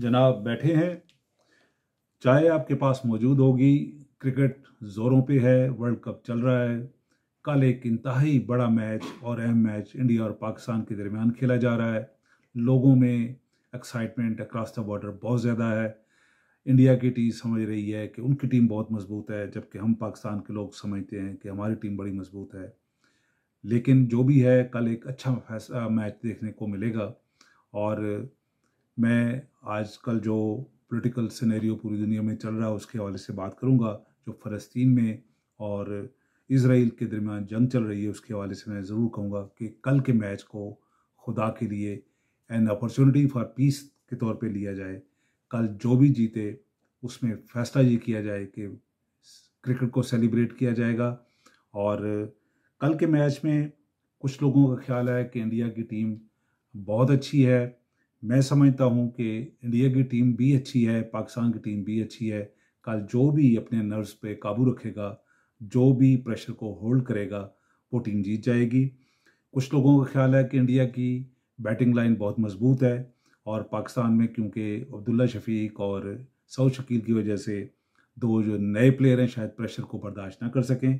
जनाब बैठे हैं चाय आपके पास मौजूद होगी क्रिकेट ज़ोरों पे है वर्ल्ड कप चल रहा है कल एक इंतहाई बड़ा मैच और अहम मैच इंडिया और पाकिस्तान के दरमियान खेला जा रहा है लोगों में एक्साइटमेंट अक्रॉस द बॉर्डर बहुत ज़्यादा है इंडिया की टीम समझ रही है कि उनकी टीम बहुत मजबूत है जबकि हम पाकिस्तान के लोग समझते हैं कि हमारी टीम बड़ी मजबूत है लेकिन जो भी है कल एक अच्छा मैच देखने को मिलेगा और मैं आजकल जो पॉलिटिकल सिनेरियो पूरी दुनिया में चल रहा है उसके हवाले से बात करूँगा जो फ़लस्तीन में और इसराइल के दरमियान जंग चल रही है उसके हवाले से मैं ज़रूर कहूँगा कि कल के मैच को खुदा के लिए एन अपॉर्चुनिटी फॉर पीस के तौर पे लिया जाए कल जो भी जीते उसमें फैसला ये किया जाए कि क्रिकेट को सेलिब्रेट किया जाएगा और कल के मैच में कुछ लोगों का ख्याल है कि इंडिया की टीम बहुत अच्छी है मैं समझता हूं कि इंडिया की टीम भी अच्छी है पाकिस्तान की टीम भी अच्छी है कल जो भी अपने नर्व्स पे काबू रखेगा जो भी प्रेशर को होल्ड करेगा वो टीम जीत जाएगी कुछ लोगों का ख्याल है कि इंडिया की बैटिंग लाइन बहुत मजबूत है और पाकिस्तान में क्योंकि अब्दुल्ला शफीक और सऊद शकील की वजह से दो जो नए प्लेयर हैं शायद प्रेशर को बर्दाश्त ना कर सकें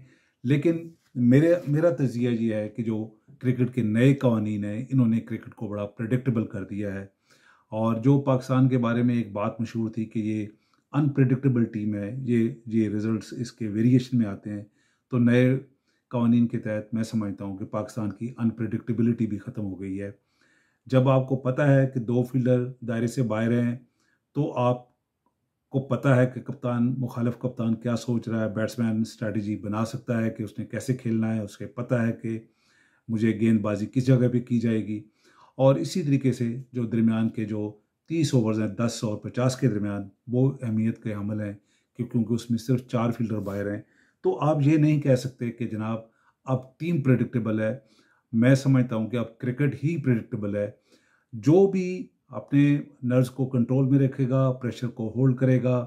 लेकिन मेरे मेरा तजिया ये है कि जो क्रिकेट के नए कवानीन हैं इन्होंने क्रिकेट को बड़ा प्रडिक्टेबल कर दिया है और जो पाकिस्तान के बारे में एक बात मशहूर थी कि ये अनप्रडिक्टेबल टीम है ये ये रिज़ल्ट इसके वेरिएशन में आते हैं तो नए कवानीन के तहत मैं समझता हूँ कि पाकिस्तान की अनप्रडिक्टेबिलिटी भी ख़त्म हो गई है जब आपको पता है कि दो फील्डर दायरे से बाहर हैं तो आप को पता है कि कप्तान मुखालफ कप्तान क्या सोच रहा है बैट्समैन स्ट्रेटजी बना सकता है कि उसने कैसे खेलना है उसके पता है कि मुझे गेंदबाजी किस जगह पे की जाएगी और इसी तरीके से जो दरमियान के जो तीस ओवर्स हैं दस और पचास के दरमियान वो अहमियत के हमल हैं कि क्योंकि उसमें सिर्फ चार फील्डर बाहर हैं तो आप ये नहीं कह सकते कि जनाब अब टीम प्रडिक्टेबल है मैं समझता हूँ कि अब क्रिकेट ही प्रडिक्टेबल है जो भी अपने नर्व्स को कंट्रोल में रखेगा प्रेशर को होल्ड करेगा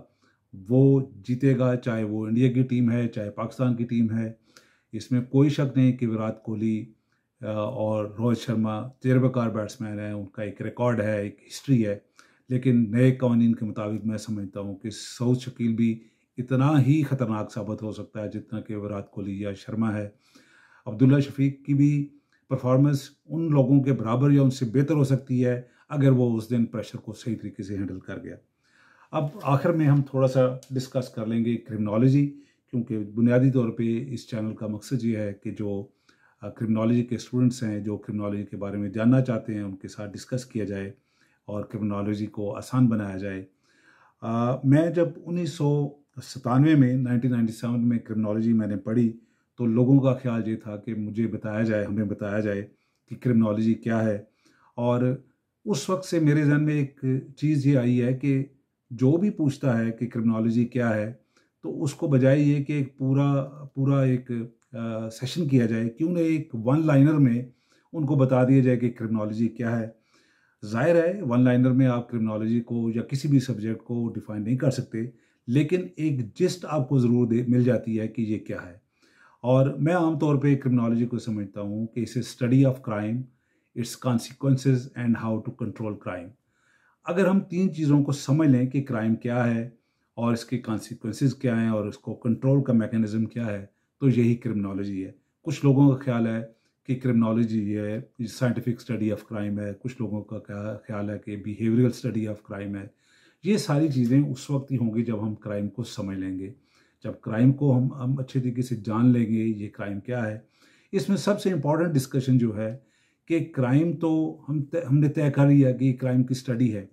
वो जीतेगा चाहे वो इंडिया की टीम है चाहे पाकिस्तान की टीम है इसमें कोई शक नहीं कि विराट कोहली और रोहित शर्मा तजर्बेकार बैट्समैन हैं उनका एक रिकॉर्ड है एक हिस्ट्री है लेकिन नए कवानीन के मुताबिक मैं समझता हूँ कि सऊद शकील भी इतना ही ख़तरनाक साबित हो सकता है जितना कि विराट कोहली या शर्मा है अब्दुल्ला शफीक की भी परफॉर्मेंस उन लोगों के बराबर या उनसे बेहतर हो सकती है अगर वो उस दिन प्रेशर को सही तरीके से हैंडल कर गया अब आखिर में हम थोड़ा सा डिस्कस कर लेंगे क्रिमिनोलॉजी क्योंकि बुनियादी तौर पे इस चैनल का मकसद ये है कि जो क्रिमिनोलॉजी के स्टूडेंट्स हैं जो क्रिमिनोलॉजी के बारे में जानना चाहते हैं उनके साथ डिस्कस किया जाए और क्रिमिनोलॉजी को आसान बनाया जाए आ, मैं जब उन्नीस सतानवे में नाइनटीन में क्रिमिनोलॉजी मैंने पढ़ी तो लोगों का ख्याल ये था कि मुझे बताया जाए हमें बताया जाए कि क्रिमिनोलॉजी क्या है और उस वक्त से मेरे जहन में एक चीज़ ये आई है कि जो भी पूछता है कि क्रिमिनोलॉजी क्या है तो उसको बजाय ये कि एक पूरा पूरा एक आ, सेशन किया जाए क्यों ना एक वन लाइनर में उनको बता दिया जाए कि क्रिमिनोलॉजी क्या है जाहिर है वन लाइनर में आप क्रिमिनोलॉजी को या किसी भी सब्जेक्ट को डिफाइन नहीं कर सकते लेकिन एक जिस्ट आपको ज़रूर दे मिल जाती है कि ये क्या है और मैं आमतौर पर क्रिमिनोलॉजी को समझता हूँ कि इसे study of crime it's consequences and how to control crime अगर हम तीन चीज़ों को समझ लें कि क्राइम क्या है और इसके कॉन्सिक्वेंस क्या हैं और इसको कंट्रोल का मैकेनिज़्म क्या है तो यही क्रिमिनोलॉजी है कुछ लोगों का ख्याल है कि क्रिमिनोलॉजी ये है साइंटिफिक स्टडी ऑफ क्राइम है कुछ लोगों का क्या ख्याल है कि बिहेवियरल स्टडी ऑफ क्राइम है ये सारी चीज़ें उस वक्त ही होंगी जब हम क्राइम को समझ लेंगे जब क्राइम को हम हम अच्छे तरीके से जान लेंगे ये क्राइम क्या है इसमें सबसे इम्पॉर्टेंट डिस्कशन जो है कि क्राइम तो हम हमने तय कर लिया कि क्राइम की स्टडी है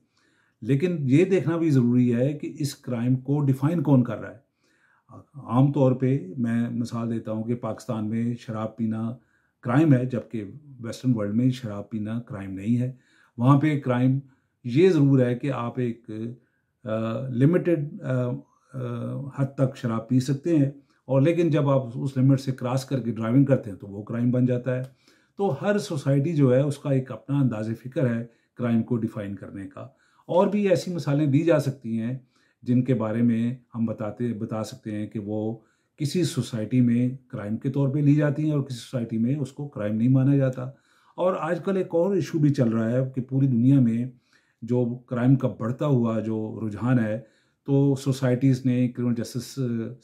लेकिन ये देखना भी ज़रूरी है कि इस क्राइम को डिफ़ाइन कौन कर रहा है आम तौर पे मैं मिसाल देता हूँ कि पाकिस्तान में शराब पीना क्राइम है जबकि वेस्टर्न वर्ल्ड में शराब पीना क्राइम नहीं है वहाँ पे क्राइम ये ज़रूर है कि आप एक लिमिटेड हद तक शराब पी सकते हैं और लेकिन जब आप उस लिमिट से क्रॉस करके ड्राइविंग करते हैं तो वो क्राइम बन जाता है तो हर सोसाइटी जो है उसका एक अपना अंदाज फ़िक्र है क्राइम को डिफ़ाइन करने का और भी ऐसी मिसालें दी जा सकती हैं जिनके बारे में हम बताते बता सकते हैं कि वो किसी सोसाइटी में क्राइम के तौर पे ली जाती हैं और किसी सोसाइटी में उसको क्राइम नहीं माना जाता और आजकल एक और इशू भी चल रहा है कि पूरी दुनिया में जो क्राइम का बढ़ता हुआ जो रुझान है तो सोसाइटीज़ ने क्रिमिनल जस्टिस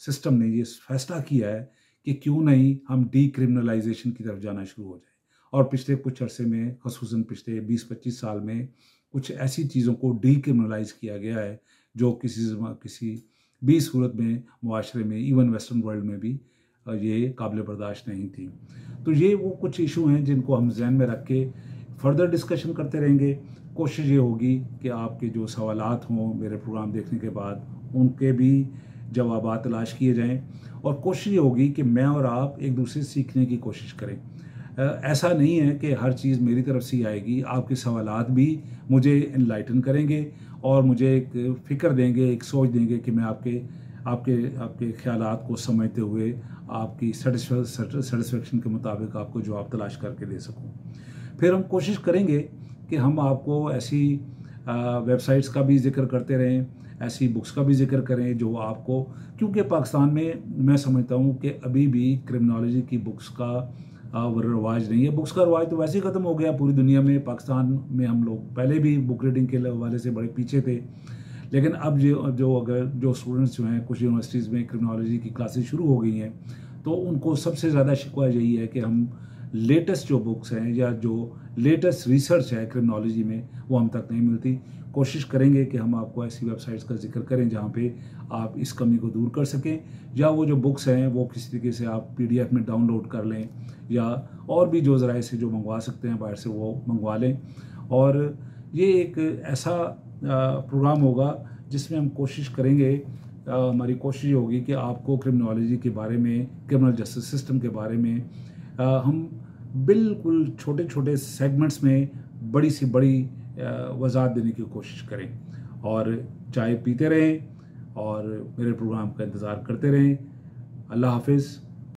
सिस्टम ने ये फैसला किया है कि क्यों नहीं हम डी की तरफ जाना शुरू हो जाए और पिछले कुछ अरसे में खसूस पिछले 20-25 साल में कुछ ऐसी चीज़ों को डीक्रिमिनलाइज किया गया है जो किसी किसी भी सूरत में माशरे में इवन वेस्टर्न वर्ल्ड में भी ये काबिल बर्दाश्त नहीं थी तो ये वो कुछ इशू हैं जिनको हम जहन में रख के फर्दर डिस्कशन करते रहेंगे कोशिश ये होगी कि आपके जो सवाल हों मेरे प्रोग्राम देखने के बाद उनके भी जवाब तलाश किए जाएँ और कोशिश ये होगी कि मैं और आप एक दूसरे से सीखने की कोशिश करें ऐसा नहीं है कि हर चीज़ मेरी तरफ से ही आएगी आपके सवाल भी मुझे इनलाइटन करेंगे और मुझे एक फ़िक्र देंगे एक सोच देंगे कि मैं आपके आपके आपके ख्याल को समझते हुए आपकी सेटिसफेक्शन के मुताबिक आपको जवाब तलाश करके दे सकूँ फिर हम कोशिश करेंगे कि हम आपको ऐसी वेबसाइट्स का भी जिक्र करते रहें ऐसी बुक्स का भी जिक्र करें जो आपको क्योंकि पाकिस्तान में मैं समझता हूँ कि अभी भी क्रिमिनोलॉजी की बुक्स का रवाज नहीं है बुक्स का रवाज तो वैसे ही ख़त्म हो गया पूरी दुनिया में पाकिस्तान में हम लोग पहले भी बुक रीडिंग के हवाले से बड़े पीछे थे लेकिन अब जो जो अगर जो स्टूडेंट्स जो हैं कुछ यूनिवर्सिटीज़ में क्रिमिनोलॉजी की क्लासेस शुरू हो गई हैं तो उनको सबसे ज़्यादा शिकवा यही है कि हम लेटेस्ट जो बुक्स हैं या जो लेटेस्ट रिसर्च है क्रिमिनोलॉजी में वो हम तक नहीं मिलती कोशिश करेंगे कि हम आपको ऐसी वेबसाइट्स का जिक्र करें जहाँ पे आप इस कमी को दूर कर सकें या वो जो बुक्स हैं वो किसी तरीके से आप पीडीएफ में डाउनलोड कर लें या और भी जो ज़रा से जो मंगवा सकते हैं बाहर से वो मंगवा लें और ये एक ऐसा प्रोग्राम होगा जिसमें हम कोशिश करेंगे हमारी कोशिश होगी कि आपको क्रिमिनोलॉजी के बारे में क्रिमिनल जस्टिस सिस्टम के बारे में हम बिल्कुल छोटे छोटे सेगमेंट्स में बड़ी सी बड़ी वजात देने की कोशिश करें और चाय पीते रहें और मेरे प्रोग्राम का इंतज़ार करते रहें अल्लाह हाफिज़